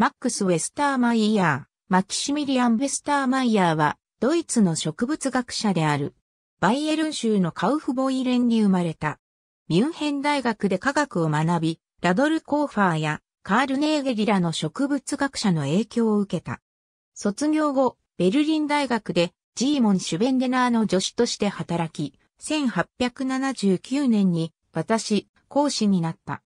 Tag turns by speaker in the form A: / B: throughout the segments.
A: マックス・ウェスターマイヤー、マキシミリアン・ウェスターマイヤーは、ドイツの植物学者である。バイエルン州のカウフボイレンに生まれた。ミュンヘン大学で科学を学び、ラドル・コーファーやカール・ネーゲリラの植物学者の影響を受けた。卒業後、ベルリン大学でジーモン・シュベンデナーの助手として働き、1879年に私、講師になった。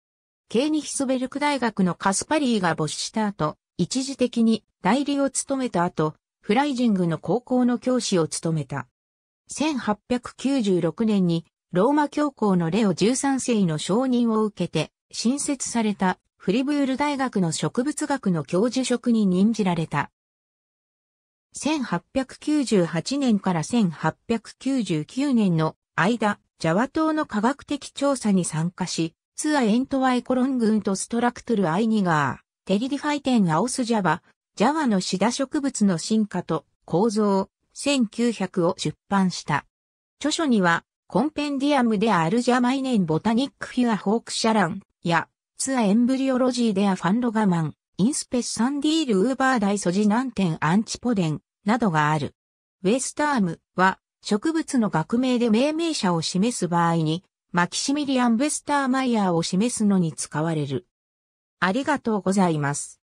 A: ケーニヒスベルク大学のカスパリーが没した後、一時的に代理を務めた後、フライジングの高校の教師を務めた。1896年にローマ教皇のレオ13世の承認を受けて、新設されたフリブール大学の植物学の教授職に任じられた。1898年から1899年の間、ジャワ島の科学的調査に参加し、ツアエントワイコロン群とストラクトルアイニガー、テリリファイテンアオスジャバ、ジャワのシダ植物の進化と構造、1900を出版した。著書には、コンペンディアムでアルジャマイネンボタニックフィアホークシャランや、ツアエンブリオロジーデアファンロガマン、インスペスサンディールウーバーダイソジナンテンアンチポデンなどがある。ウェスタームは植物の学名で命名者を示す場合にマキシミリアン・ベスターマイヤーを示すのに使われる。ありがとうございます。